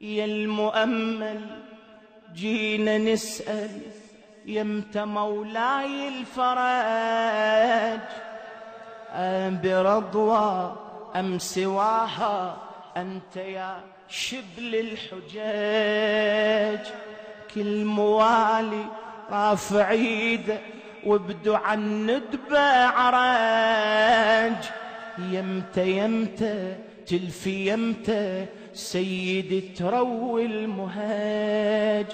يا المؤمل جينا نسأل يمت مولاي الفرج برضوى أم سواها أنت يا شبل الحجاج كل موالي رافع ايده وبدع الندبة عرج يمتى يمتى تلفي يمتى سيدي تروي المهاج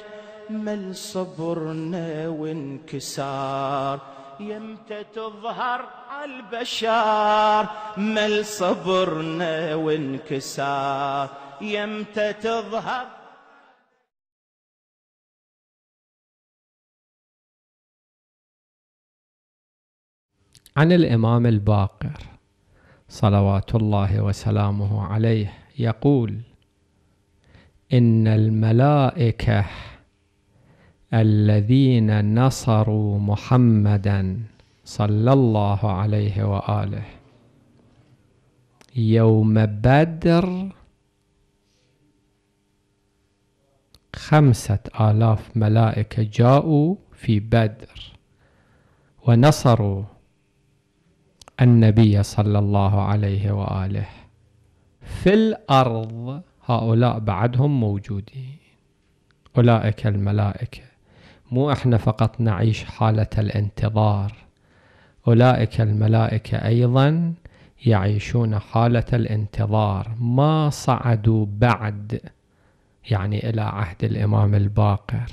مل صبرنا وانكسار يمتى تظهر البشار مل صبرنا وانكسار يمتى تظهر عن الإمام الباقر صلوات الله وسلامه عليه يقول إن الملائكة الذين نصروا محمدا صلى الله عليه وآله يوم بدر خمسة آلاف ملائكة جاءوا في بدر ونصروا النبي صلى الله عليه وآله في الأرض هؤلاء بعدهم موجودين أولئك الملائكة مو احنا فقط نعيش حالة الانتظار أولئك الملائكة أيضا يعيشون حالة الانتظار ما صعدوا بعد يعني إلى عهد الإمام الباقر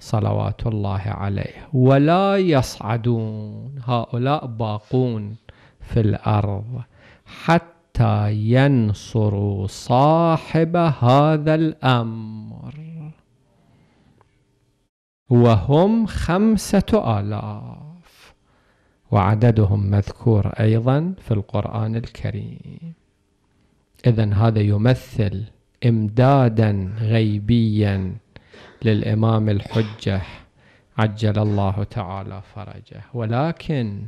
صلوات الله عليه ولا يصعدون هؤلاء باقون في الأرض حتى ينصر ينصروا صاحب هذا الأمر وهم خمسة آلاف وعددهم مذكور أيضا في القرآن الكريم إذا هذا يمثل إمدادا غيبيا للإمام الحجة عجل الله تعالى فرجه ولكن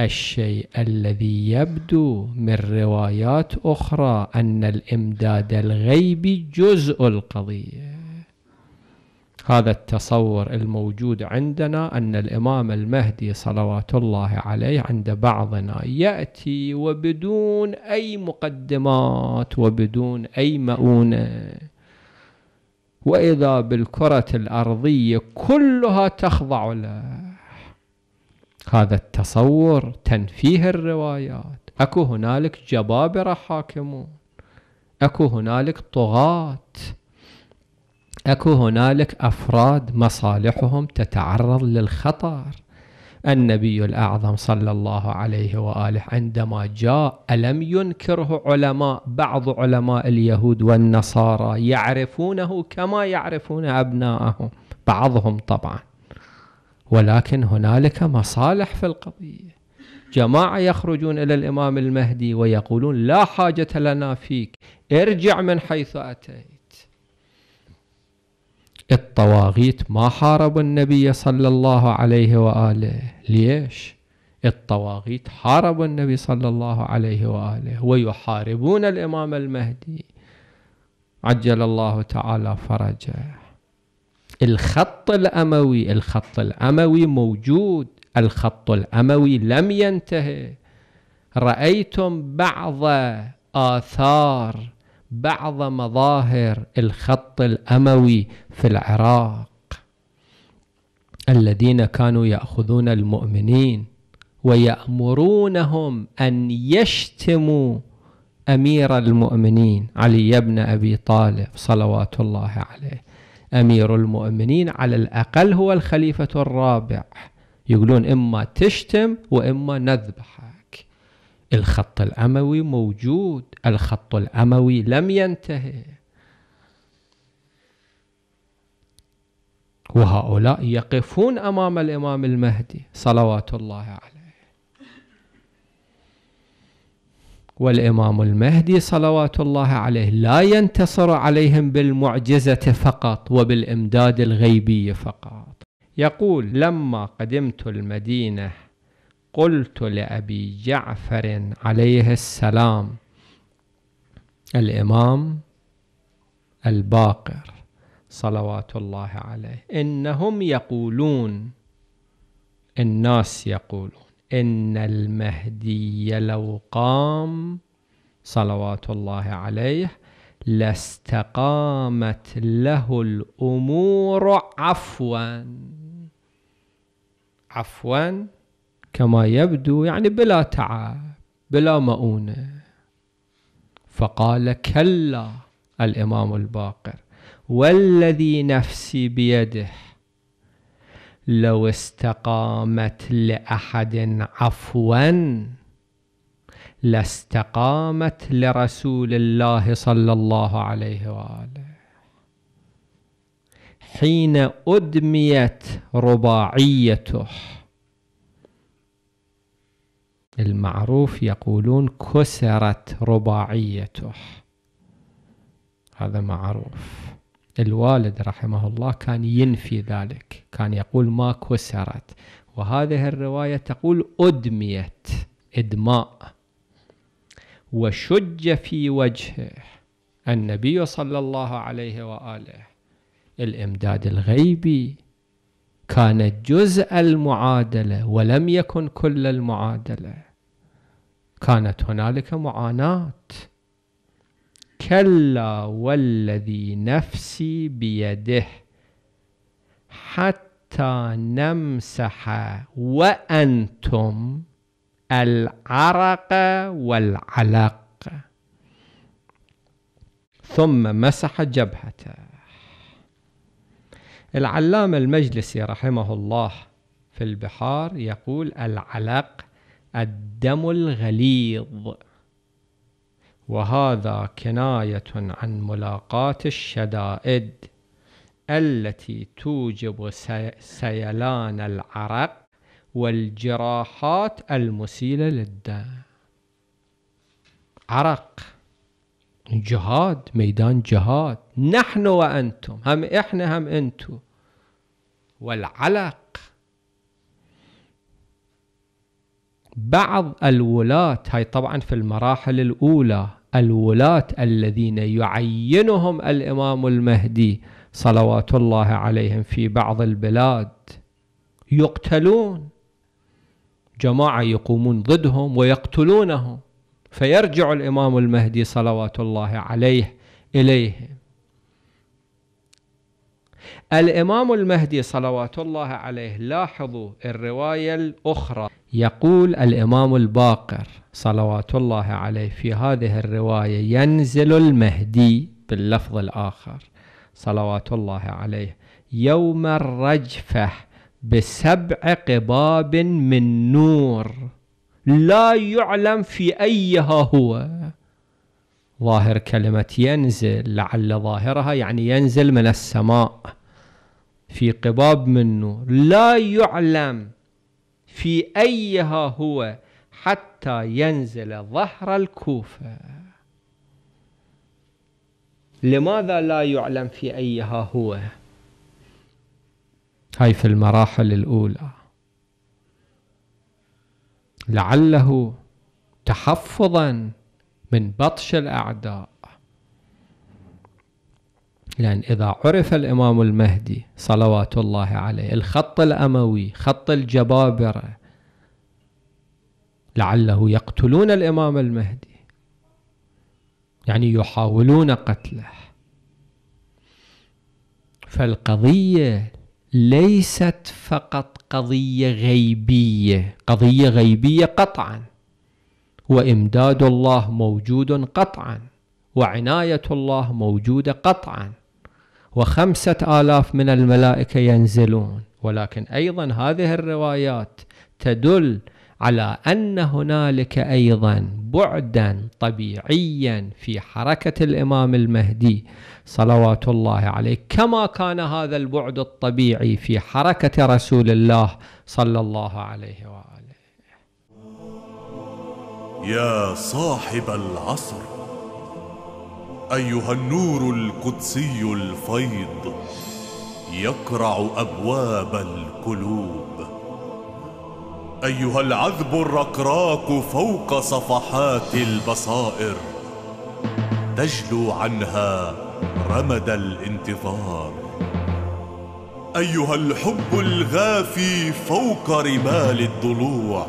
الشيء الذي يبدو من روايات أخرى أن الإمداد الغيبي جزء القضية هذا التصور الموجود عندنا أن الإمام المهدي صلوات الله عليه عند بعضنا يأتي وبدون أي مقدمات وبدون أي مؤونة وإذا بالكرة الأرضية كلها تخضع له هذا التصور تنفيه الروايات اكو هنالك جبابره حاكمون اكو هنالك طغاه اكو هنالك افراد مصالحهم تتعرض للخطر النبي الاعظم صلى الله عليه واله عندما جاء الم ينكره علماء بعض علماء اليهود والنصارى يعرفونه كما يعرفون ابناءهم بعضهم طبعا ولكن هنالك مصالح في القضية جماعة يخرجون إلى الإمام المهدي ويقولون لا حاجة لنا فيك ارجع من حيث أتيت الطواغيت ما حاربوا النبي صلى الله عليه وآله ليش؟ الطواغيت حاربوا النبي صلى الله عليه وآله ويحاربون الإمام المهدي عجل الله تعالى فرجه الخط الأموي الخط الأموي موجود الخط الأموي لم ينتهي رأيتم بعض آثار بعض مظاهر الخط الأموي في العراق الذين كانوا يأخذون المؤمنين ويأمرونهم أن يشتموا أمير المؤمنين علي بن أبي طالب صلوات الله عليه أمير المؤمنين على الأقل هو الخليفة الرابع يقولون إما تشتم وإما نذبحك الخط الأموي موجود الخط الأموي لم ينتهي وهؤلاء يقفون أمام الإمام المهدي صلوات الله عليه والإمام المهدي صلوات الله عليه لا ينتصر عليهم بالمعجزة فقط وبالإمداد الغيبي فقط يقول لما قدمت المدينة قلت لأبي جعفر عليه السلام الإمام الباقر صلوات الله عليه إنهم يقولون الناس يقولون إن المهدي لو قام صلوات الله عليه لاستقامت له الأمور عفوا عفوا كما يبدو يعني بلا تعب بلا مؤونة فقال كلا الإمام الباقر والذي نفسي بيده لو استقامت لأحد عفوا لاستقامت لرسول الله صلى الله عليه وآله حين أدميت رباعيته المعروف يقولون كسرت رباعيته هذا معروف الوالد رحمه الله كان ينفي ذلك كان يقول ما كسرت وهذه الرواية تقول أدميت إدماء وشج في وجهه النبي صلى الله عليه وآله الإمداد الغيبي كان جزء المعادلة ولم يكن كل المعادلة كانت هنالك معاناة كلا والذي نفسي بيده حتى نمسح وأنتم العرق والعلق ثم مسح جبهته العلامة المجلسي رحمه الله في البحار يقول العلق الدم الغليظ وهذا كناية عن ملاقاة الشدائد التي توجب سيلان العرق والجراحات المسيلة للدم عرق جهاد ميدان جهاد نحن وأنتم هم إحنا هم أنتم والعلق بعض الولاة هاي طبعا في المراحل الأولى الولاة الذين يعينهم الإمام المهدي صلوات الله عليهم في بعض البلاد يقتلون جماعة يقومون ضدهم ويقتلونهم فيرجع الإمام المهدي صلوات الله عليه إليهم الإمام المهدي صلوات الله عليه لاحظوا الرواية الأخرى يقول الإمام الباقر صلوات الله عليه في هذه الرواية ينزل المهدي باللفظ الآخر صلوات الله عليه يوم الرجفة بسبع قباب من نور لا يعلم في أيها هو ظاهر كلمة ينزل لعل ظاهرها يعني ينزل من السماء في قباب من نور لا يعلم في أيها هو حتى ينزل ظهر الكوفة لماذا لا يعلم في أيها هو هاي في المراحل الأولى لعله تحفظا من بطش الأعداء لأن إذا عرف الإمام المهدي صلوات الله عليه الخط الأموي خط الجبابرة لعله يقتلون الإمام المهدي يعني يحاولون قتله فالقضية ليست فقط قضية غيبية قضية غيبية قطعا وإمداد الله موجود قطعا وعناية الله موجودة قطعا وخمسة آلاف من الملائكة ينزلون ولكن أيضا هذه الروايات تدل على أن هنالك أيضا بعدا طبيعيا في حركة الإمام المهدي صلوات الله عليه كما كان هذا البعد الطبيعي في حركة رسول الله صلى الله عليه وآله يا صاحب العصر ايها النور القدسي الفيض يقرع ابواب القلوب ايها العذب الرقراق فوق صفحات البصائر تجلو عنها رمد الانتظار ايها الحب الغافي فوق رمال الضلوع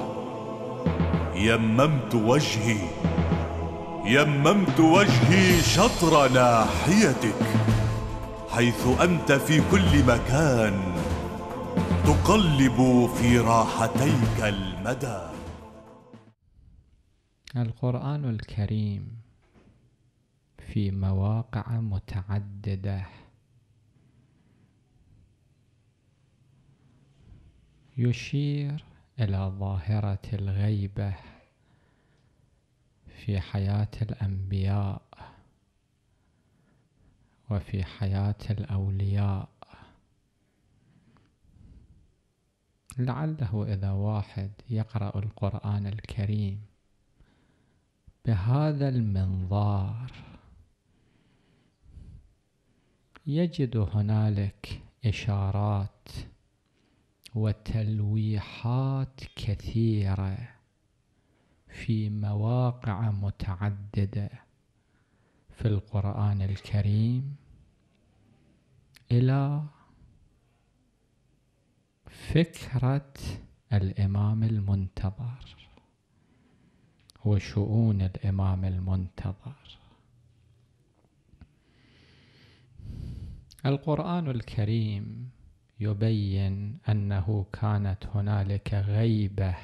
يممت وجهي يممت وجهي شطر ناحيتك حيث انت في كل مكان تقلب في راحتيك المدى القران الكريم في مواقع متعدده يشير الى ظاهره الغيبه في حياة الأنبياء وفي حياة الأولياء لعله إذا واحد يقرأ القرآن الكريم بهذا المنظار يجد هنالك إشارات وتلويحات كثيره في مواقع متعددة في القرآن الكريم إلى فكرة الإمام المنتظر وشؤون الإمام المنتظر القرآن الكريم يبين أنه كانت هنالك غيبة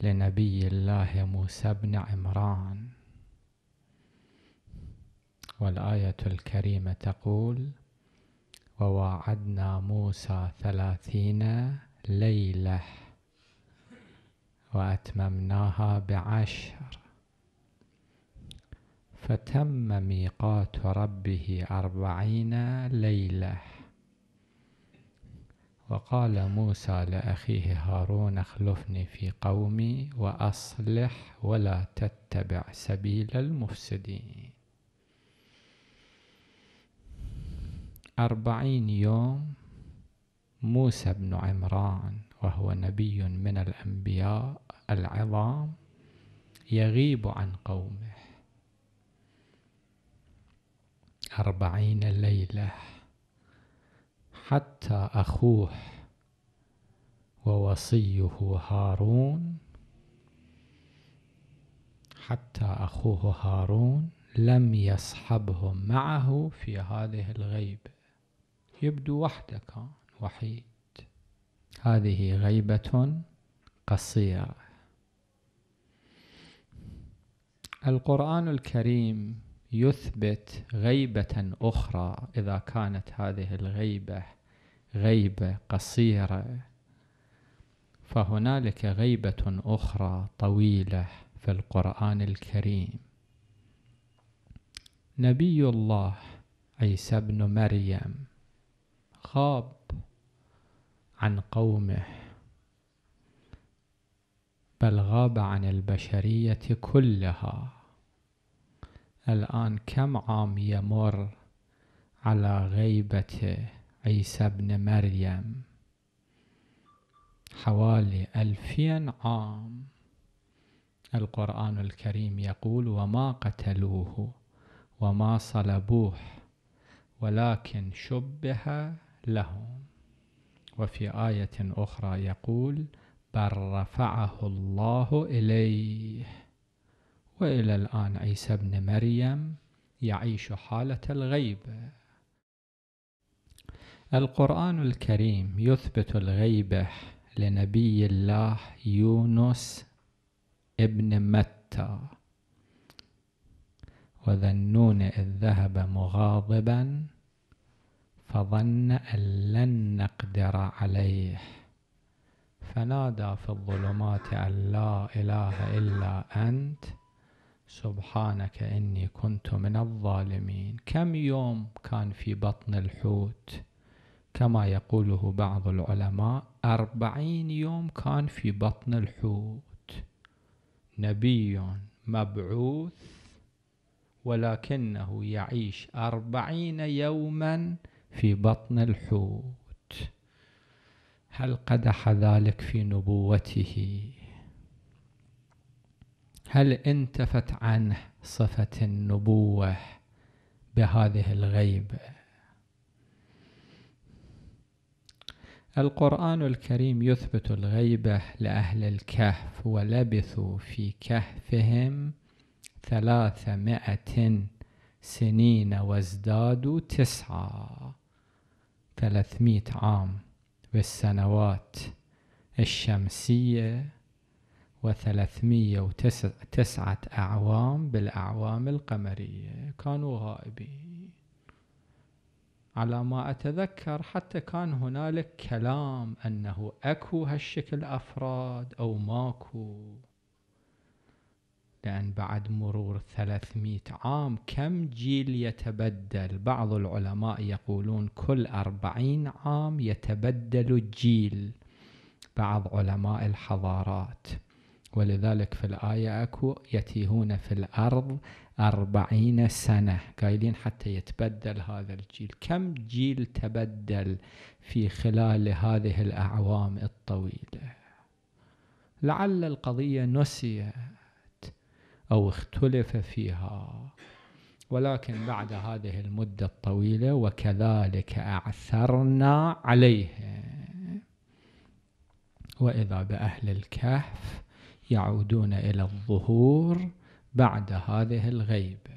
لنبي الله موسى بن عمران والآية الكريمة تقول وواعدنا موسى ثلاثين ليلة وأتممناها بعشر فتم ميقات ربه أربعين ليلة وقال موسى لأخيه هارون اخلفني في قومي وأصلح ولا تتبع سبيل المفسدين أربعين يوم موسى بن عمران وهو نبي من الأنبياء العظام يغيب عن قومه أربعين ليلة حتى أخوه ووصيه هارون حتى أخوه هارون لم يصحبهم معه في هذه الغيبة يبدو وحده كان وحيد هذه غيبة قصيرة القرآن الكريم يثبت غيبة أخرى إذا كانت هذه الغيبة غيبة قصيرة فهنالك غيبة أخرى طويلة في القرآن الكريم نبي الله عيسى بن مريم غاب عن قومه بل غاب عن البشرية كلها الآن كم عام يمر على غيبة عيسى ابن مريم حوالي ألفين عام القرآن الكريم يقول وما قتلوه وما صلبوه ولكن شبه لهم وفي آية أخرى يقول بل رفعه الله إليه والى الان عيسى ابن مريم يعيش حاله الغيب القران الكريم يثبت الغيبه لنبي الله يونس ابن متى وذنون اذ ذهب مغاضبا فظن ان لن نقدر عليه فنادى في الظلمات ان لا اله الا انت سبحانك إني كنت من الظالمين كم يوم كان في بطن الحوت كما يقوله بعض العلماء أربعين يوم كان في بطن الحوت نبي مبعوث ولكنه يعيش أربعين يوما في بطن الحوت هل قدح ذلك في نبوته هل انتفت عنه صفة النبوة بهذه الغيبة القرآن الكريم يثبت الغيبة لأهل الكهف ولبثوا في كهفهم ثلاثمائة سنين وازدادوا تسعة ثلاثمائة عام بالسنوات الشمسية وثلاثمية وتسعة أعوام بالأعوام القمرية كانوا غائبين على ما أتذكر حتى كان هنالك كلام أنه أكو هالشكل أفراد أو ماكو لأن بعد مرور 300 عام كم جيل يتبدل بعض العلماء يقولون كل 40 عام يتبدل الجيل بعض علماء الحضارات ولذلك في الآية أكو يتيهون في الأرض أربعين سنة قايلين حتى يتبدل هذا الجيل كم جيل تبدل في خلال هذه الأعوام الطويلة لعل القضية نسيت أو اختلف فيها ولكن بعد هذه المدة الطويلة وكذلك أعثرنا عليهم وإذا بأهل الكهف يعودون إلى الظهور بعد هذه الغيبة.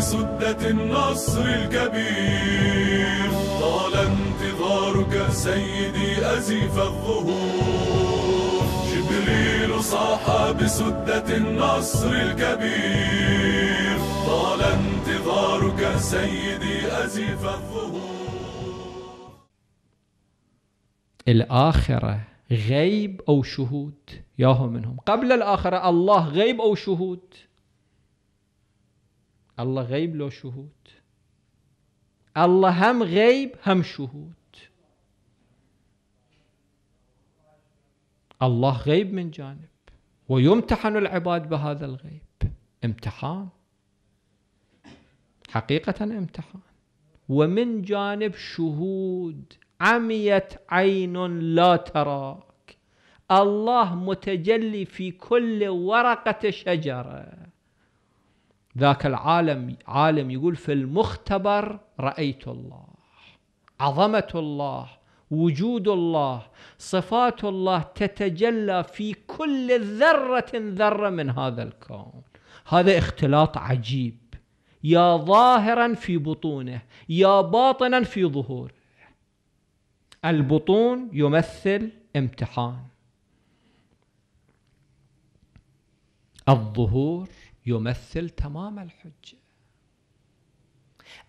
بسدة النصر الكبير طال انتظارك سيدي أزيف الظهور جبريل صاح بسدة النصر الكبير طال انتظارك سيدي أزيف الظهور الآخرة غيب أو شهود ياهو منهم قبل الآخرة الله غيب أو شهود الله غيب لو شهود الله هم غيب هم شهود الله غيب من جانب ويمتحن العباد بهذا الغيب امتحان حقيقة امتحان ومن جانب شهود عميت عين لا تراك الله متجلي في كل ورقة شجرة ذاك العالم عالم يقول في المختبر رأيت الله عظمة الله وجود الله صفات الله تتجلى في كل ذرة ذرة من هذا الكون هذا اختلاط عجيب يا ظاهرا في بطونه يا باطنا في ظهوره البطون يمثل امتحان الظهور يمثل تمام الحجة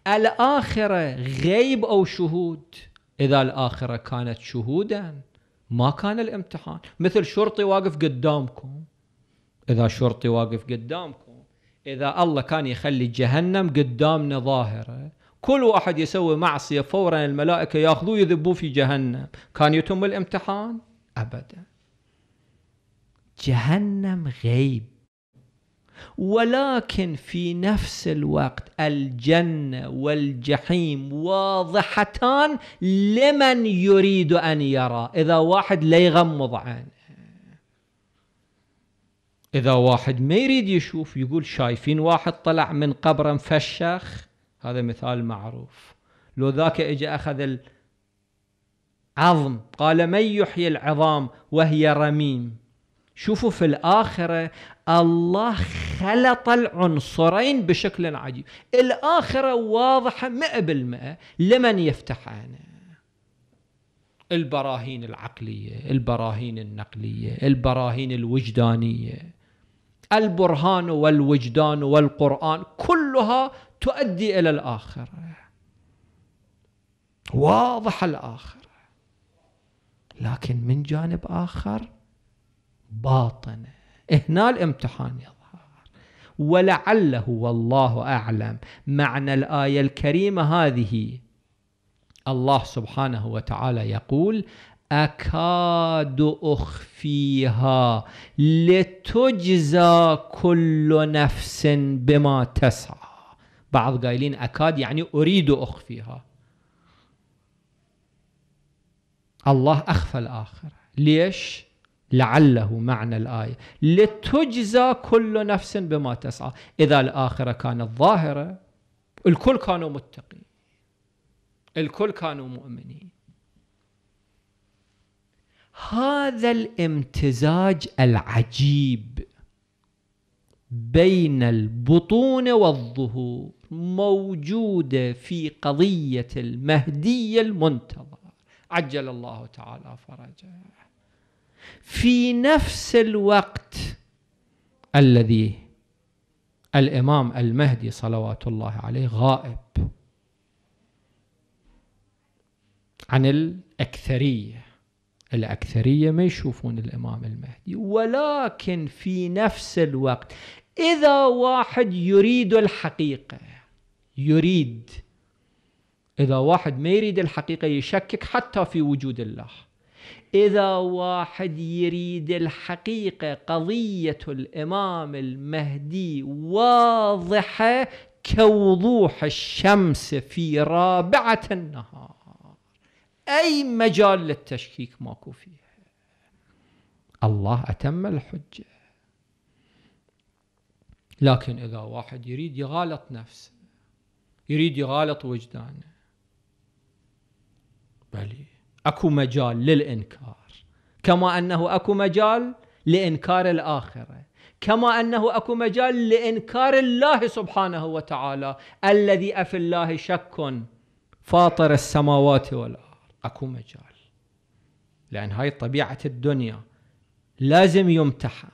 الآخرة غيب أو شهود إذا الآخرة كانت شهودا ما كان الامتحان مثل شرطي واقف قدامكم إذا شرطي واقف قدامكم إذا الله كان يخلي جهنم قدامنا ظاهرة كل واحد يسوي معصية فورا الملائكة ياخذوه يذبوه في جهنم كان يتم الامتحان أبدا جهنم غيب ولكن في نفس الوقت الجنه والجحيم واضحتان لمن يريد ان يرى اذا واحد لا يغمض عينه اذا واحد ما يريد يشوف يقول شايفين واحد طلع من قبره مفشخ هذا مثال معروف لو ذاك اجى اخذ العظم قال من يحيي العظام وهي رميم شوفوا في الآخرة الله خلط العنصرين بشكل عجيب الآخرة واضحة مئة بالمئة لمن يفتح عنه البراهين العقلية البراهين النقلية البراهين الوجدانية البرهان والوجدان والقرآن كلها تؤدي إلى الآخرة واضح الآخرة لكن من جانب آخر باطنه هنا الامتحان يظهر ولعله والله أعلم معنى الآية الكريمة هذه الله سبحانه وتعالى يقول أكاد أخفيها لتجزى كل نفس بما تسعى بعض قايلين أكاد يعني أريد أخفيها الله أخفى الآخرة ليش؟ لعله معنى الآية لتجزى كل نفس بما تسعى إذا الآخرة كانت ظاهرة الكل كانوا متقين الكل كانوا مؤمنين هذا الامتزاج العجيب بين البطون والظهور موجودة في قضية المهدي المنتظر عجل الله تعالى فرجه في نفس الوقت الذي الامام المهدي صلوات الله عليه غائب عن الاكثريه الاكثريه ما يشوفون الامام المهدي ولكن في نفس الوقت اذا واحد يريد الحقيقه يريد اذا واحد ما يريد الحقيقه يشكك حتى في وجود الله إذا واحد يريد الحقيقة قضية الإمام المهدي واضحة كوضوح الشمس في رابعة النهار أي مجال للتشكيك ماكو فيها الله أتم الحجة لكن إذا واحد يريد يغالط نفسه يريد يغالط وجدانه بلي اكو مجال للانكار كما انه اكو مجال لانكار الاخره كما انه اكو مجال لانكار الله سبحانه وتعالى الذي افي الله شك فاطر السماوات والارض اكو مجال لان هاي طبيعه الدنيا لازم يمتحن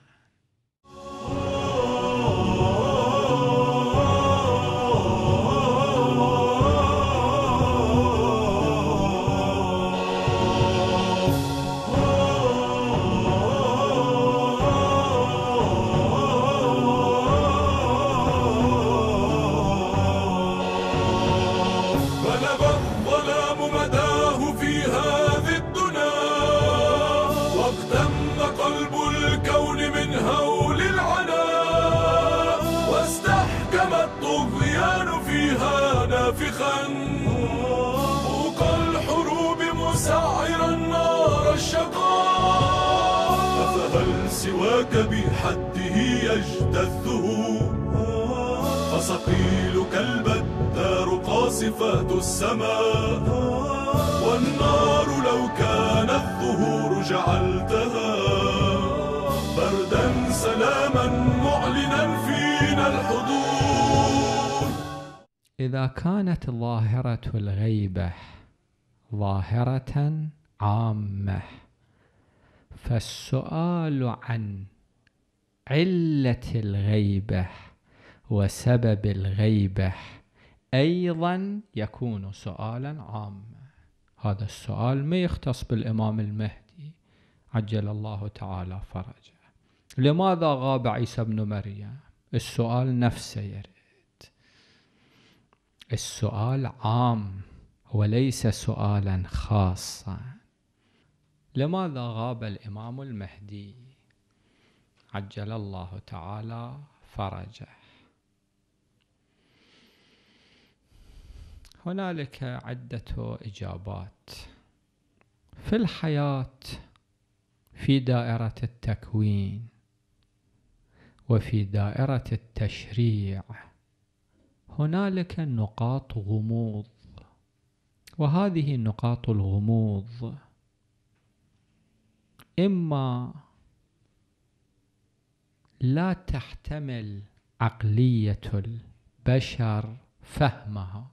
تلتذه فصقيل كالبدار قاصفات السماء والنار لو كانت ظهور جعلتها بردا سلاما معلنا فينا الحضور إذا كانت ظاهرة الغيبة ظاهرة عامة فالسؤال عن علة الغيبة وسبب الغيبة أيضا يكون سؤالا عاما هذا السؤال ما يختص بالإمام المهدي عجل الله تعالى فرجه لماذا غاب عيسى ابن مريم السؤال نفسه يرد السؤال عام وليس سؤالا خاصا لماذا غاب الإمام المهدي عجل الله تعالى فرجه هنالك عدة إجابات في الحياة في دائرة التكوين وفي دائرة التشريع هنالك نقاط غموض وهذه نقاط الغموض إما لا تحتمل عقلية البشر فهمها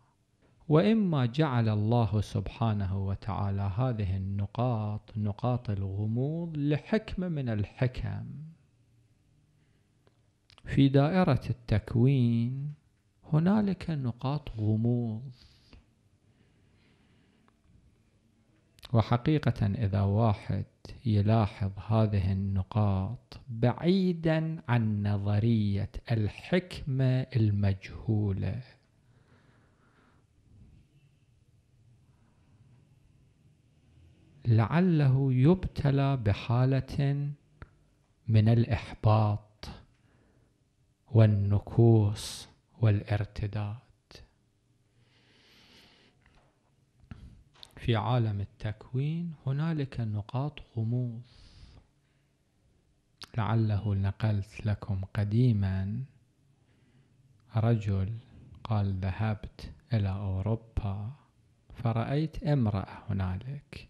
واما جعل الله سبحانه وتعالى هذه النقاط نقاط الغموض لحكمه من الحكم في دائره التكوين هنالك نقاط غموض وحقيقة إذا واحد يلاحظ هذه النقاط بعيدا عن نظرية الحكمة المجهولة لعله يبتلى بحالة من الإحباط والنكوص والارتداد في عالم التكوين هنالك نقاط غموض لعله نقلت لكم قديما رجل قال ذهبت إلى أوروبا فرأيت امرأة هنالك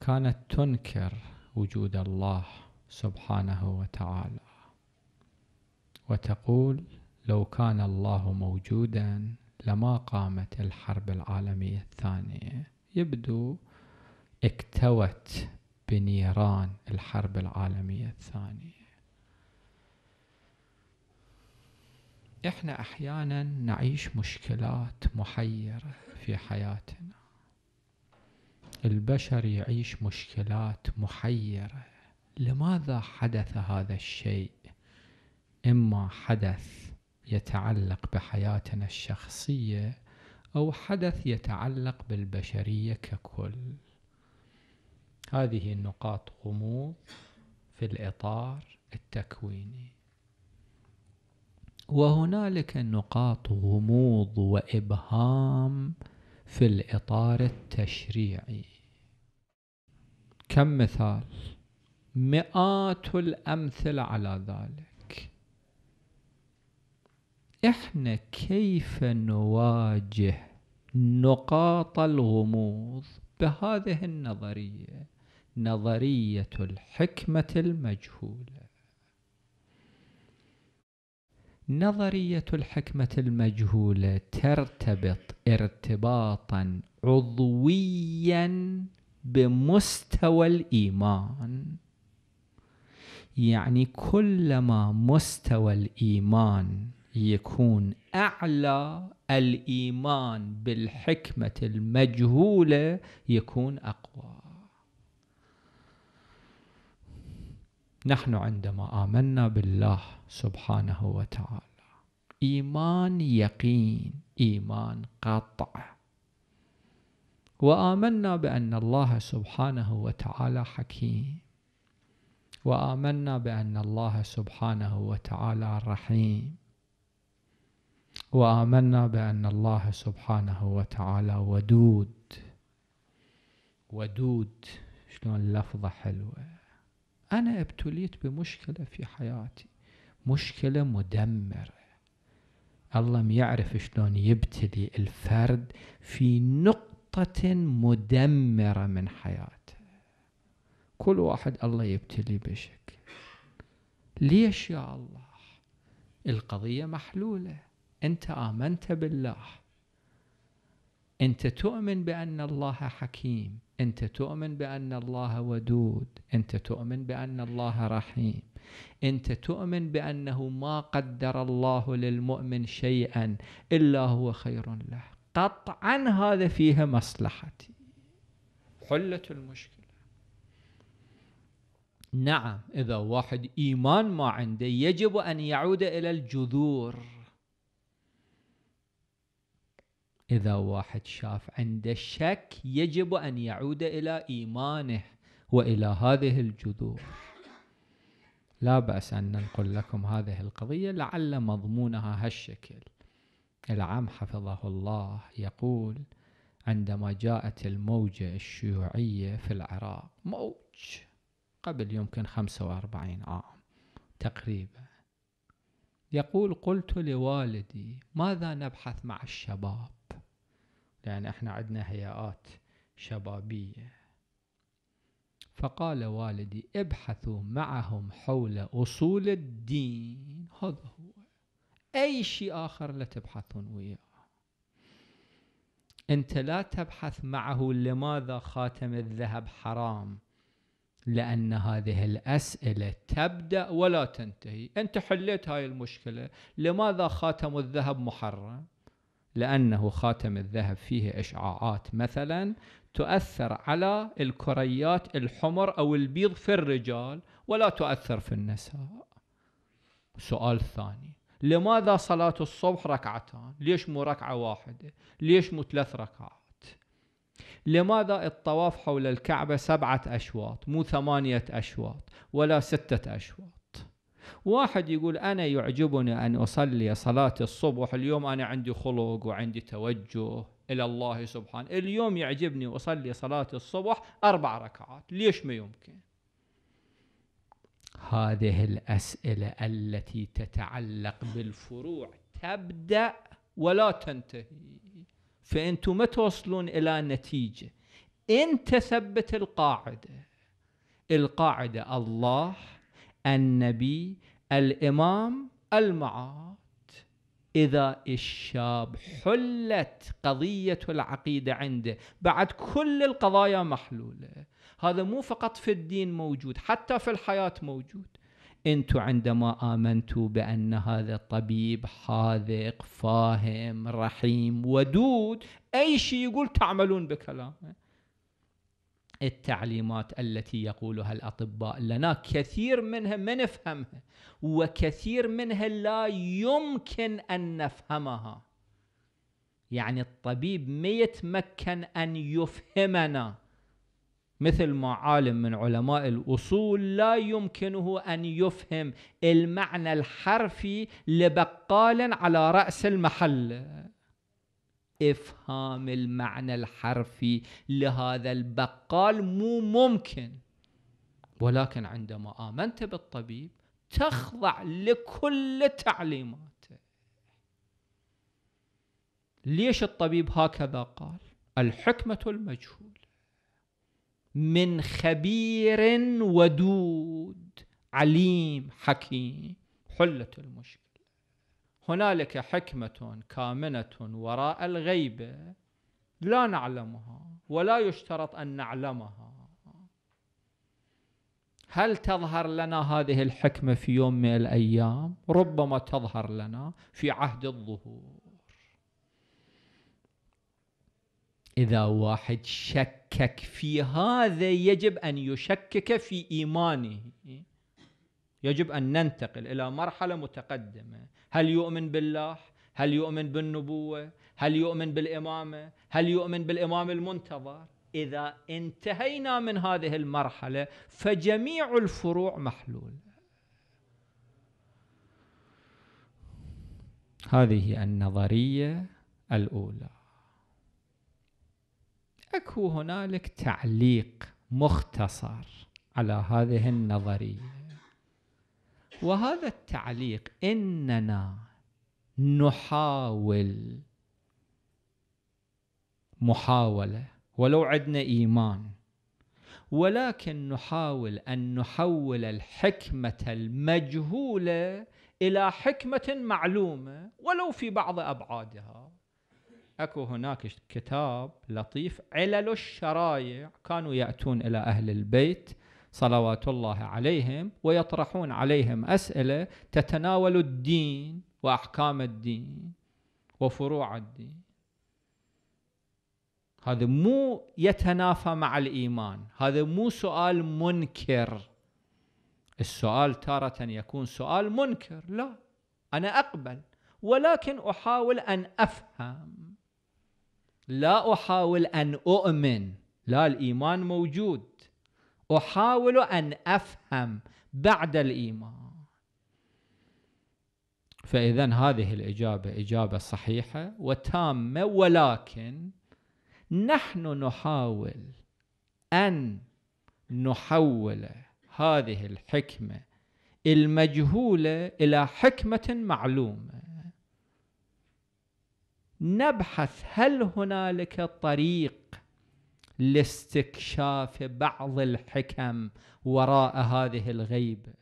كانت تنكر وجود الله سبحانه وتعالى وتقول لو كان الله موجودا لما قامت الحرب العالمية الثانية يبدو اكتوت بنيران الحرب العالمية الثانية احنا احيانا نعيش مشكلات محيرة في حياتنا البشر يعيش مشكلات محيرة لماذا حدث هذا الشيء اما حدث يتعلق بحياتنا الشخصيه او حدث يتعلق بالبشريه ككل هذه النقاط غموض في الاطار التكويني وهنالك نقاط غموض وابهام في الاطار التشريعي كم مثال مئات الامثله على ذلك احنا كيف نواجه نقاط الغموض بهذه النظريه نظريه الحكمه المجهوله نظريه الحكمه المجهوله ترتبط ارتباطا عضويا بمستوى الايمان يعني كلما مستوى الايمان يكون اعلى الايمان بالحكمه المجهوله يكون اقوى نحن عندما امنا بالله سبحانه وتعالى ايمان يقين ايمان قطع وامنا بان الله سبحانه وتعالى حكيم وامنا بان الله سبحانه وتعالى رحيم وامنا بان الله سبحانه وتعالى ودود ودود شلون لفظه حلوه انا ابتليت بمشكله في حياتي مشكله مدمره الله يعرف شلون يبتلي الفرد في نقطة مدمرة من حياته كل واحد الله يبتلي بشكل ليش يا الله القضية محلولة انت امنت بالله انت تؤمن بان الله حكيم انت تؤمن بان الله ودود انت تؤمن بان الله رحيم انت تؤمن بانه ما قدر الله للمؤمن شيئا الا هو خير له قطعا هذا فيها مصلحتي حله المشكله نعم اذا واحد ايمان ما عنده يجب ان يعود الى الجذور إذا واحد شاف عنده شك يجب أن يعود إلى إيمانه وإلى هذه الجذور لا بأس أن ننقل لكم هذه القضية لعل مضمونها هالشكل العم حفظه الله يقول عندما جاءت الموجة الشيوعية في العراق موج قبل يمكن 45 عام تقريبا يقول قلت لوالدي ماذا نبحث مع الشباب لأن يعني احنا عندنا هيئات شبابية فقال والدي ابحثوا معهم حول أصول الدين هذا هو أي شيء آخر لا تبحثون وياه أنت لا تبحث معه لماذا خاتم الذهب حرام لأن هذه الأسئلة تبدأ ولا تنتهي أنت حليت هاي المشكلة لماذا خاتم الذهب محرم لأنه خاتم الذهب فيه إشعاعات مثلا تؤثر على الكريات الحمر أو البيض في الرجال ولا تؤثر في النساء سؤال ثاني لماذا صلاة الصبح ركعتان ليش مو ركعة واحدة ليش مو ثلاث ركعات لماذا الطواف حول الكعبة سبعة أشواط مو ثمانية أشواط ولا ستة أشواط واحد يقول أنا يعجبني أن أصلي صلاة الصبح اليوم أنا عندي خلق وعندي توجه إلى الله سبحانه اليوم يعجبني أصلي صلاة الصبح أربع ركعات ليش ما يمكن هذه الأسئلة التي تتعلق بالفروع تبدأ ولا تنتهي فأنتم ما توصلون إلى نتيجة أنت ثبت القاعدة القاعدة الله النبي الإمام المعاد إذا الشاب حلت قضية العقيدة عنده بعد كل القضايا محلولة هذا مو فقط في الدين موجود حتى في الحياة موجود أنتم عندما آمنتوا بأن هذا الطبيب حاذق فاهم رحيم ودود أي شيء يقول تعملون بكلامه التعليمات التي يقولها الاطباء لنا كثير منها ما نفهمها وكثير منها لا يمكن ان نفهمها يعني الطبيب ما يتمكن ان يفهمنا مثل ما عالم من علماء الاصول لا يمكنه ان يفهم المعنى الحرفي لبقال على راس المحل إفهام المعنى الحرفي لهذا البقال مو ممكن ولكن عندما آمنت بالطبيب تخضع لكل تعليماته ليش الطبيب هكذا قال الحكمة المجهولة من خبير ودود عليم حكيم حلة المشكلة هنالك حكمة كامنة وراء الغيبة لا نعلمها ولا يشترط أن نعلمها هل تظهر لنا هذه الحكمة في يوم من الأيام؟ ربما تظهر لنا في عهد الظهور إذا واحد شكك في هذا يجب أن يشكك في إيمانه يجب ان ننتقل الى مرحله متقدمه هل يؤمن بالله هل يؤمن بالنبوه هل يؤمن بالامامه هل يؤمن بالامام المنتظر اذا انتهينا من هذه المرحله فجميع الفروع محلوله هذه النظريه الاولى اكو هنالك تعليق مختصر على هذه النظريه وهذا التعليق اننا نحاول محاوله ولو عندنا ايمان ولكن نحاول ان نحول الحكمه المجهوله الى حكمه معلومه ولو في بعض ابعادها اكو هناك كتاب لطيف علل الشرايع كانوا ياتون الى اهل البيت صلوات الله عليهم ويطرحون عليهم اسئله تتناول الدين واحكام الدين وفروع الدين هذا مو يتنافى مع الايمان هذا مو سؤال منكر السؤال تاره يكون سؤال منكر لا انا اقبل ولكن احاول ان افهم لا احاول ان اؤمن لا الايمان موجود احاول ان افهم بعد الايمان فاذا هذه الاجابه اجابه صحيحه وتامه ولكن نحن نحاول ان نحول هذه الحكمه المجهوله الى حكمه معلومه نبحث هل هنالك طريق لاستكشاف بعض الحكم وراء هذه الغيبه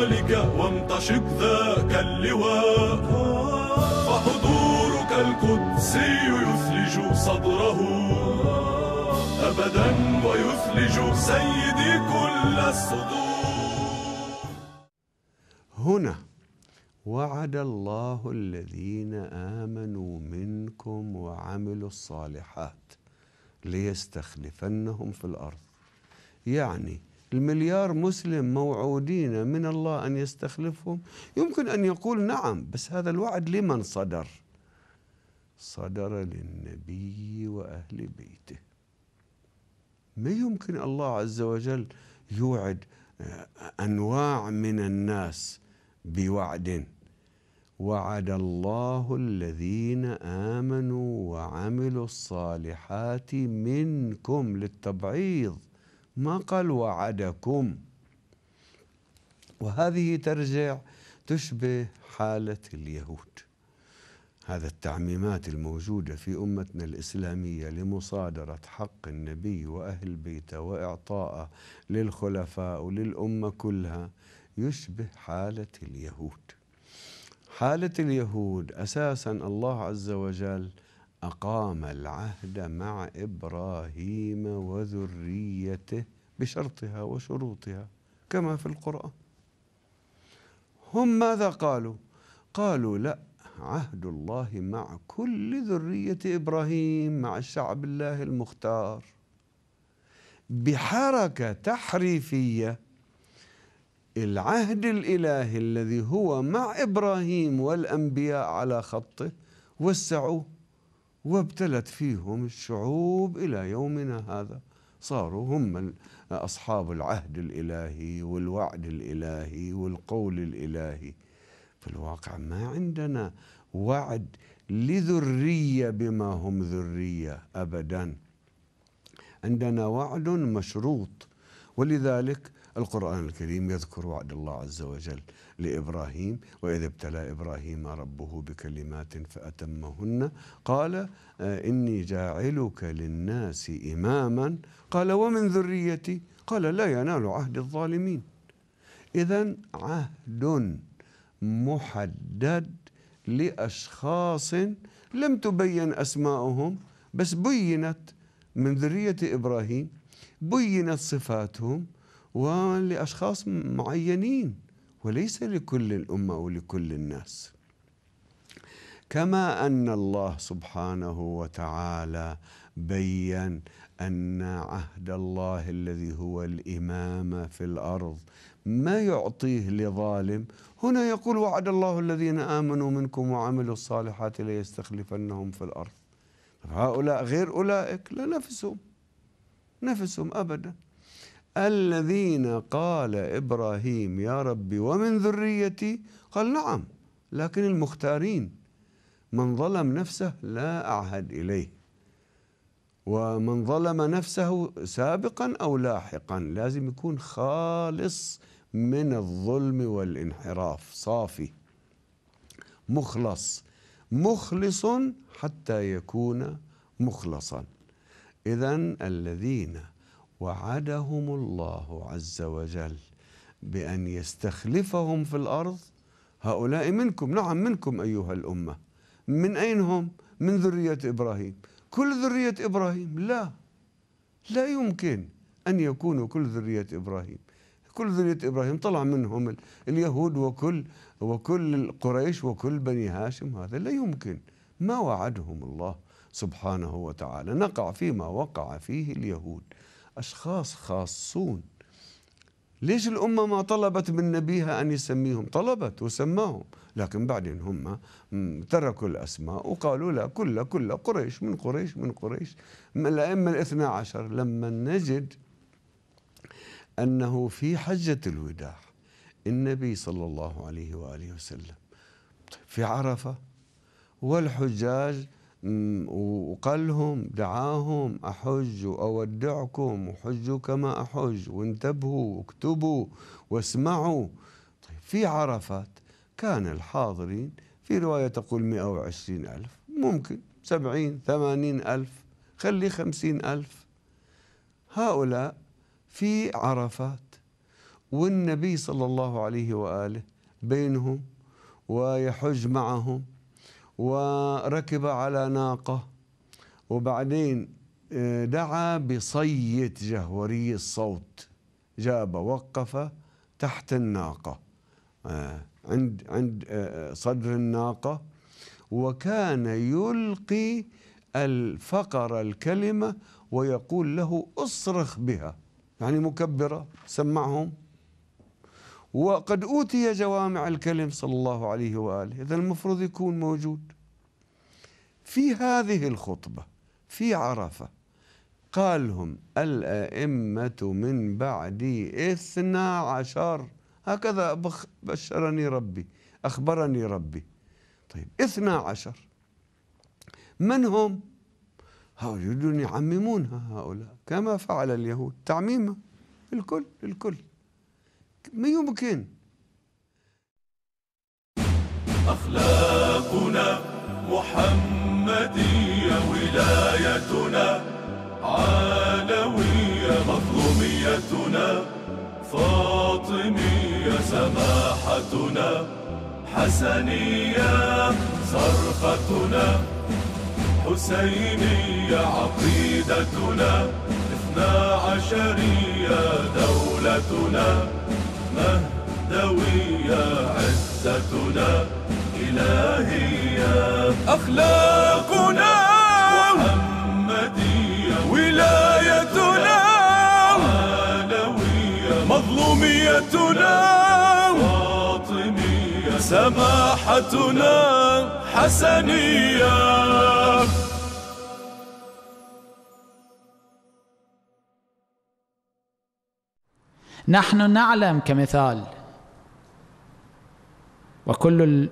ذلك وانتشق ذاك اللواء فحضورك القدسي يثلج صدره أبدا ويثلج سيدي كل الصدور هنا وعد الله الذين آمنوا منكم وعملوا الصالحات ليستخلفنهم في الأرض يعني المليار مسلم موعودين من الله أن يستخلفهم يمكن أن يقول نعم بس هذا الوعد لمن صدر صدر للنبي وأهل بيته ما يمكن الله عز وجل يوعد أنواع من الناس بوعد وعد الله الذين آمنوا وعملوا الصالحات منكم للتبعيض ما قال وعدكم وهذه ترجع تشبه حالة اليهود هذا التعميمات الموجودة في أمتنا الإسلامية لمصادرة حق النبي وأهل بيته وإعطائه للخلفاء وللأمة كلها يشبه حالة اليهود حالة اليهود أساسا الله عز وجل أقام العهد مع إبراهيم وذريته بشرطها وشروطها كما في القرآن هم ماذا قالوا؟ قالوا لا عهد الله مع كل ذرية إبراهيم مع الشعب الله المختار بحركة تحريفية العهد الإلهي الذي هو مع إبراهيم والأنبياء على خطه وسعوه وابتلت فيهم الشعوب الى يومنا هذا صاروا هم اصحاب العهد الالهي والوعد الالهي والقول الالهي في الواقع ما عندنا وعد لذريه بما هم ذريه ابدا عندنا وعد مشروط ولذلك القرآن الكريم يذكر وعد الله عز وجل لإبراهيم وإذا ابتلى إبراهيم ربه بكلمات فأتمهن قال آه، إني جاعلك للناس إماما قال ومن ذريتي قال لا ينال عهد الظالمين إذا عهد محدد لأشخاص لم تبين أسماؤهم بس بينت من ذرية إبراهيم بينت صفاتهم ولاشخاص معينين وليس لكل الامه ولكل الناس كما ان الله سبحانه وتعالى بين ان عهد الله الذي هو الإمام في الارض ما يعطيه لظالم هنا يقول وعد الله الذين امنوا منكم وعملوا الصالحات ليستخلفنهم في الارض هؤلاء غير اولئك لا نفسهم نفسهم ابدا الذين قال ابراهيم يا ربي ومن ذريتي قال نعم لكن المختارين من ظلم نفسه لا اعهد اليه ومن ظلم نفسه سابقا او لاحقا لازم يكون خالص من الظلم والانحراف صافي مخلص مخلص حتى يكون مخلصا اذا الذين وعدهم الله عز وجل بأن يستخلفهم في الأرض هؤلاء منكم نعم منكم أيها الأمة من أين هم؟ من ذرية إبراهيم كل ذرية إبراهيم لا لا يمكن أن يكونوا كل ذرية إبراهيم كل ذرية إبراهيم طلع منهم اليهود وكل وكل قريش وكل بني هاشم هذا لا يمكن ما وعدهم الله سبحانه وتعالى نقع فيما وقع فيه اليهود أشخاص خاصون ليش الأمة ما طلبت من نبيها أن يسميهم طلبت وسماهم لكن بعدين هم تركوا الأسماء وقالوا لا كل كل قريش من قريش من قريش من الأئمة الاثنى عشر لما نجد أنه في حجة الوداع النبي صلى الله عليه وآله وسلم طيب، في عرفة والحجاج وقال لهم دعاهم أحج وأودعكم وحجوا كما أحج وانتبهوا واكتبوا واسمعوا طيب في عرفات كان الحاضرين في رواية تقول 120 ألف ممكن 70 80 ألف خلي 50 ألف هؤلاء في عرفات والنبي صلى الله عليه وآله بينهم ويحج معهم وركب على ناقة وبعدين آه، دعا بصية جهوري الصوت جاب وقف تحت الناقة آه، عند عند آه، صدر الناقة وكان يلقي الفقر الكلمة ويقول له اصرخ بها يعني مكبرة سمعهم وقد أوتي جوامع الكلم صلى الله عليه وآله إذا المفروض يكون موجود في هذه الخطبة في عرفة قال لهم الأئمة من بعدي اثنا عشر هكذا بشرني ربي أخبرني ربي طيب اثنا عشر من هم يريدون يعممونها هؤلاء كما فعل اليهود تعميمها الكل الكل ما يمكن أخلاقنا محمدية ولايتنا علوية مظلوميتنا فاطمية سماحتنا حسنية صرختنا حسينية عقيدتنا اثنا عشرية دولتنا مهدوية عزتنا إلهية أخلاقنا محمدية ولايتنا عالوية مظلوميتنا فاطمية سماحتنا حسنية نحن نعلم كمثال وكل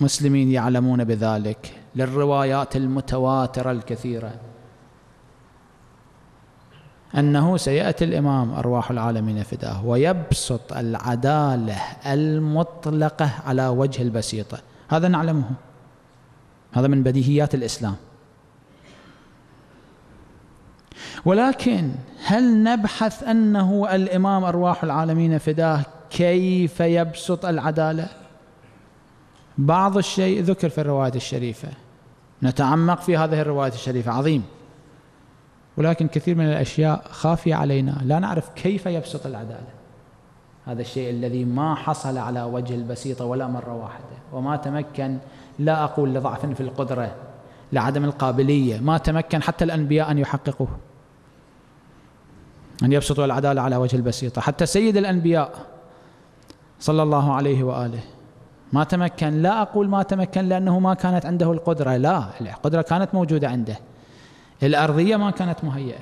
المسلمين يعلمون بذلك للروايات المتواتره الكثيره انه سياتي الامام ارواح العالمين فداه ويبسط العداله المطلقه على وجه البسيطه هذا نعلمه هذا من بديهيات الاسلام ولكن هل نبحث أنه الإمام أرواح العالمين فداه كيف يبسط العدالة بعض الشيء ذكر في الروايات الشريفة نتعمق في هذه الروايات الشريفة عظيم ولكن كثير من الأشياء خافية علينا لا نعرف كيف يبسط العدالة هذا الشيء الذي ما حصل على وجه البسيطة ولا مرة واحدة وما تمكن لا أقول لضعف في القدرة لعدم القابلية ما تمكن حتى الأنبياء أن يحققوه أن يبسطوا العدالة على وجه البسيطة حتى سيد الأنبياء صلى الله عليه وآله ما تمكن لا أقول ما تمكن لأنه ما كانت عنده القدرة لا القدرة كانت موجودة عنده الأرضية ما كانت مهيئة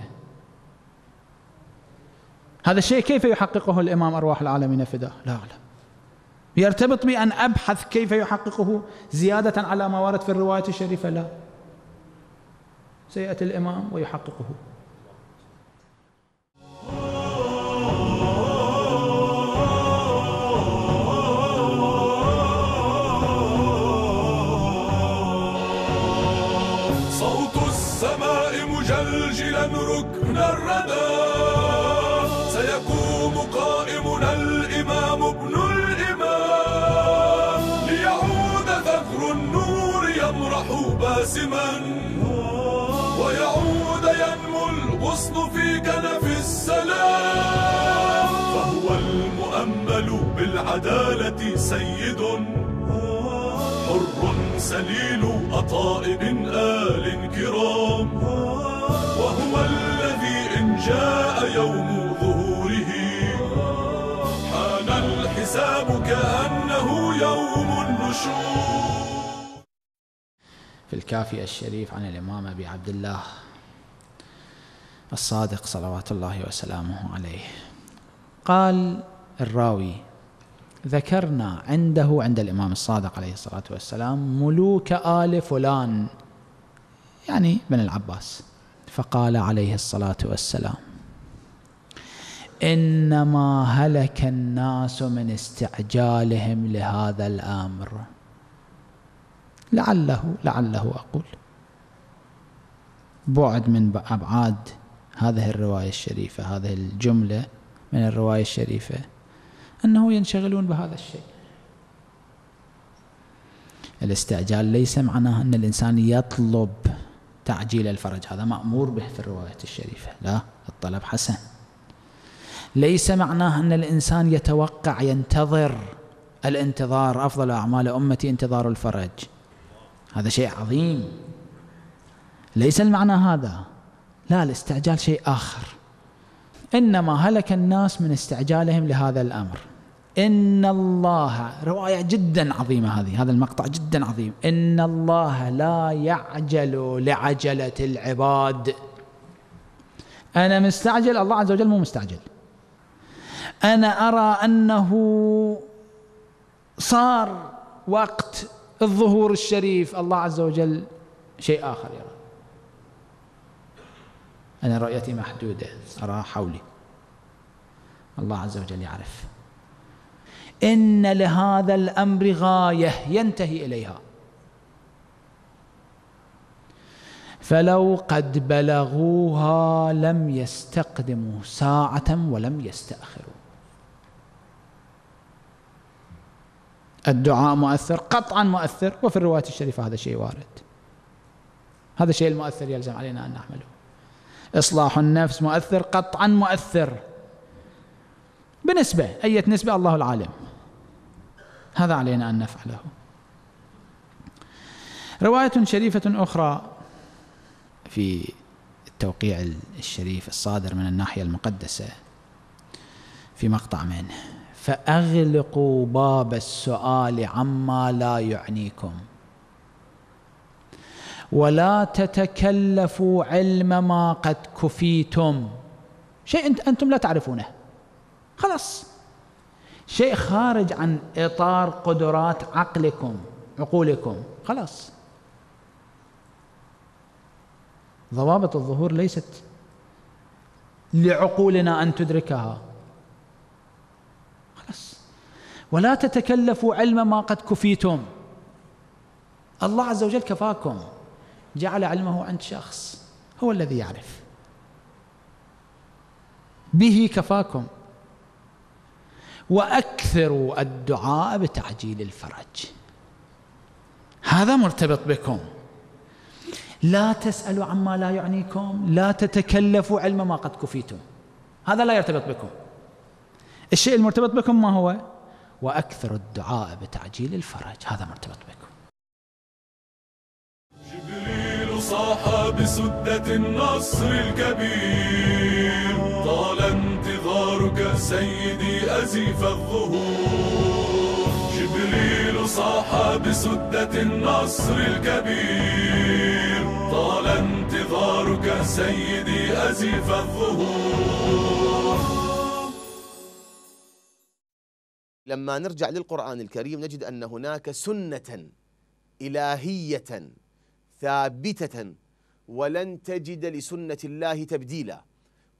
هذا الشيء كيف يحققه الإمام أرواح العالمين فدا لا أعلم يرتبط بأن أبحث كيف يحققه زيادة على ما ورد في الرواية الشريفة لا سيأتي الإمام ويحققه من الردى سيقوم قائمنا الإمام ابن الإمام ليعود ثغر النور يمرح باسما ويعود ينمو الغصن في كنف السلام فهو المؤمل بالعدالة سيد حر سليل أطائب آل كرام جاء يوم ظهوره حان الحساب كأنه يوم النشور في الكافي الشريف عن الإمام أبي عبد الله الصادق صلوات الله وسلامه عليه قال الراوي ذكرنا عنده عند الإمام الصادق عليه الصلاة والسلام ملوك آل فلان يعني بن العباس فقال عليه الصلاه والسلام انما هلك الناس من استعجالهم لهذا الامر لعله لعله اقول بعد من ابعاد هذه الروايه الشريفه هذه الجمله من الروايه الشريفه انه ينشغلون بهذا الشيء الاستعجال ليس معناه ان الانسان يطلب تعجيل الفرج هذا مأمور به في الرواية الشريفة لا الطلب حسن ليس معناه أن الإنسان يتوقع ينتظر الانتظار أفضل أعمال أمتي انتظار الفرج هذا شيء عظيم ليس المعنى هذا لا الاستعجال شيء آخر إنما هلك الناس من استعجالهم لهذا الأمر إن الله رواية جدا عظيمة هذه هذا المقطع جدا عظيم إن الله لا يعجل لعجلة العباد أنا مستعجل الله عز وجل مو مستعجل أنا أرى أنه صار وقت الظهور الشريف الله عز وجل شيء آخر يرى أنا رؤيتي محدودة أرى حولي الله عز وجل يعرف ان لهذا الامر غايه ينتهي اليها فلو قد بلغوها لم يستقدموا ساعه ولم يستاخروا الدعاء مؤثر قطعا مؤثر وفي الروايه الشريفه هذا شيء وارد هذا الشيء المؤثر يلزم علينا ان نحمله اصلاح النفس مؤثر قطعا مؤثر بنسبه اية نسبه الله العالم هذا علينا أن نفعله رواية شريفة أخرى في التوقيع الشريف الصادر من الناحية المقدسة في مقطع منه فأغلقوا باب السؤال عما لا يعنيكم ولا تتكلفوا علم ما قد كفيتم شيء أنتم لا تعرفونه خلاص شيء خارج عن إطار قدرات عقلكم عقولكم خلاص ضوابط الظهور ليست لعقولنا أن تدركها خلاص ولا تتكلفوا علم ما قد كفيتم الله عز وجل كفاكم جعل علمه عند شخص هو الذي يعرف به كفاكم وأكثروا الدعاء بتعجيل الفرج هذا مرتبط بكم لا تسألوا عما لا يعنيكم لا تتكلفوا علم ما قد كفيتم هذا لا يرتبط بكم الشيء المرتبط بكم ما هو وأكثر الدعاء بتعجيل الفرج هذا مرتبط بكم جبريل صاح بسدة النصر الكبير طال سيدي أزيف الظهور جبريل صاح بسدة النصر الكبير طال انتظارك سيدي أزيف الظهور لما نرجع للقرآن الكريم نجد أن هناك سنة إلهية ثابتة ولن تجد لسنة الله تبديلاً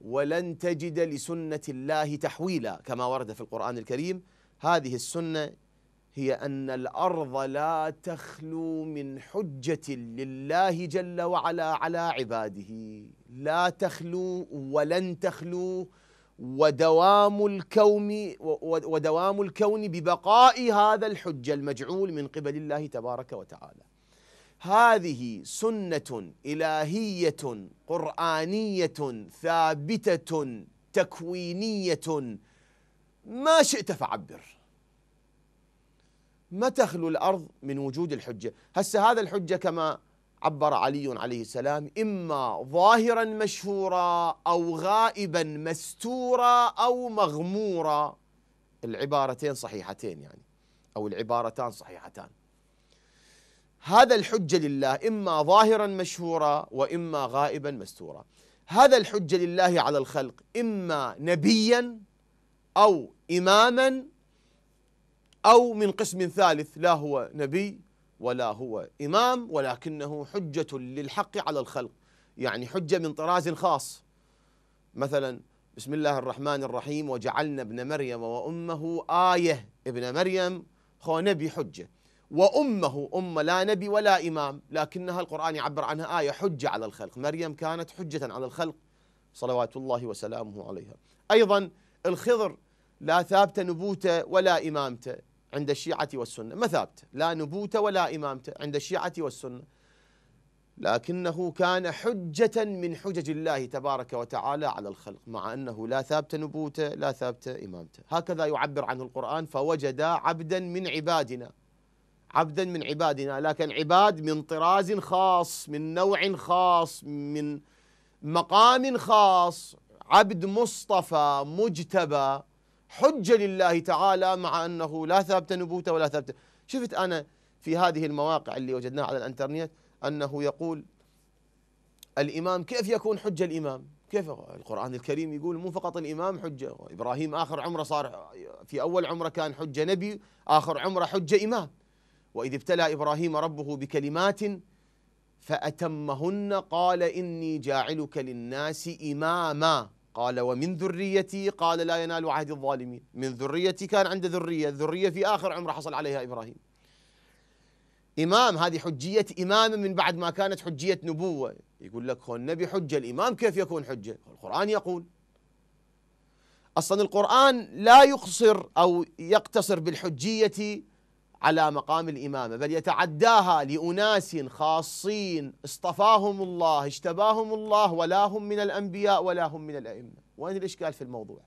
ولن تجد لسنة الله تحويلا كما ورد في القرآن الكريم هذه السنة هي أن الأرض لا تخلو من حجة لله جل وعلا على عباده لا تخلو ولن تخلو ودوام الكون ودوام الكون ببقاء هذا الحجة المجعول من قبل الله تبارك وتعالى هذه سنة إلهية قرآنية ثابتة تكوينية ما شئت فعبر ما تخلو الأرض من وجود الحجة هسه هذا الحجة كما عبر علي عليه السلام إما ظاهرا مشهورا أو غائبا مستورا أو مغمورا العبارتين صحيحتين يعني أو العبارتان صحيحتان هذا الحجة لله إما ظاهرا مشهورا وإما غائبا مستورا هذا الحجة لله على الخلق إما نبيا أو إماما أو من قسم ثالث لا هو نبي ولا هو إمام ولكنه حجة للحق على الخلق يعني حجة من طراز خاص مثلا بسم الله الرحمن الرحيم وجعلنا ابن مريم وأمه آية ابن مريم خو نبي حجة وأمه أم لا نبي ولا إمام لكنها القرآن يعبر عنها آية حجة على الخلق مريم كانت حجة على الخلق صلوات الله وسلامه عليها أيضا الخضر لا ثابت نبوته ولا إمامته عند الشيعة والسنة ما ثابت لا نبوته ولا إمامته عند الشيعة والسنة لكنه كان حجة من حجج الله تبارك وتعالى على الخلق مع أنه لا ثابت نبوته لا ثابت إمامته هكذا يعبر عنه القرآن فوجد عبدا من عبادنا عبدا من عبادنا لكن عباد من طراز خاص من نوع خاص من مقام خاص عبد مصطفى مجتبى حجة لله تعالى مع أنه لا ثابت نبوته ولا ثابت شفت أنا في هذه المواقع اللي وجدناها على الانترنت أنه يقول الإمام كيف يكون حجة الإمام كيف القرآن الكريم يقول مو فقط الإمام حجة إبراهيم آخر عمره صار في أول عمره كان حجة نبي آخر عمره حجة إمام وإذ ابتلى إبراهيم ربه بكلمات فأتمهن قال إني جاعلك للناس إماما قال ومن ذريتي قال لا ينال عهد الظالمين من ذريتي كان عنده ذرية الذرية في آخر عمره حصل عليها إبراهيم إمام هذه حجية إمام من بعد ما كانت حجية نبوة يقول لك هو النبي حجة الإمام كيف يكون حجة القرآن يقول أصلا القرآن لا يقصر أو يقتصر بالحجية على مقام الإمامة بل يتعداها لأناس خاصين اصطفاهم الله اجتباهم الله ولا هم من الأنبياء ولا هم من الأئمة وين الإشكال في الموضوع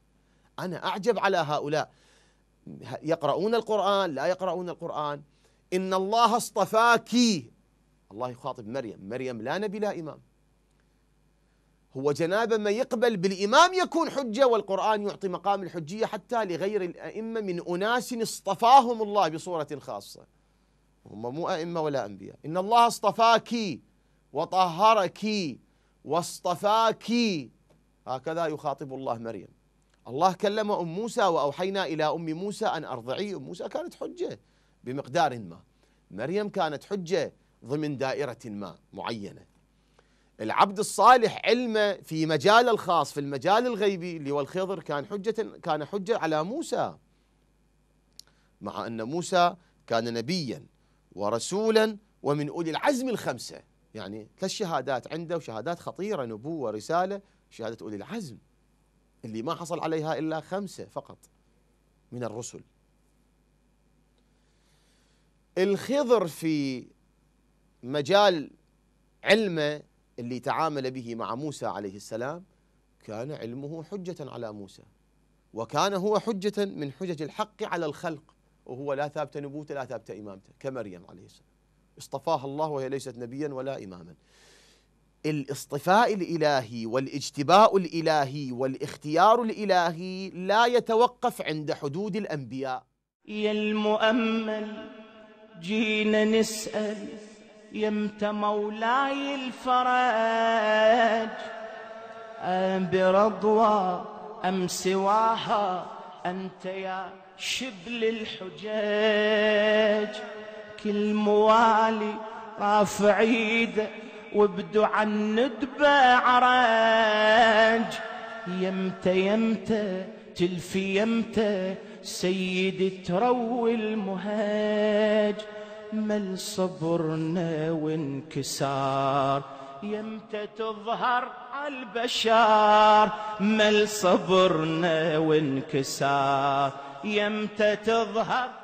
أنا أعجب على هؤلاء يقرؤون القرآن لا يقرؤون القرآن إن الله اصطفاك الله يخاطب مريم مريم لا نبي لا إمام هو جنابه ما يقبل بالإمام يكون حجة والقرآن يعطي مقام الحجية حتى لغير الأئمة من أناس اصطفاهم الله بصورة خاصة هم مو أئمة ولا أنبياء إن الله اصطفاك وطهرك واصطفاك هكذا يخاطب الله مريم الله كلم أم موسى وأوحينا إلى أم موسى أن أرضعي أم موسى كانت حجة بمقدار ما مريم كانت حجة ضمن دائرة ما معينة العبد الصالح علمه في مجال الخاص في المجال الغيبي اللي هو الخضر كان حجة كان حجة على موسى مع أن موسى كان نبيا ورسولا ومن أولي العزم الخمسة يعني ثلاث شهادات عنده وشهادات خطيرة نبوة رسالة شهادة أولي العزم اللي ما حصل عليها إلا خمسة فقط من الرسل الخضر في مجال علمه اللي تعامل به مع موسى عليه السلام كان علمه حجة على موسى وكان هو حجة من حجج الحق على الخلق وهو لا ثابت نبوته لا ثابت إمامته كمريم عليه السلام اصطفاها الله وهي ليست نبيا ولا إماما الاصطفاء الالهي والاجتباء الالهي والاختيار الالهي لا يتوقف عند حدود الانبياء يا المؤمل جينا نسال يمت مولاي الفرج برضوى أم سواها أنت يا شبل الحجاج كل موالي رافع ايده وبدعا الندب عرج يمت يمت تلفي يمت سيدي تروي المهاج مل صبرنا وانكسار يمتى تظهر البشار مل صبرنا وانكسار يمتى تظهر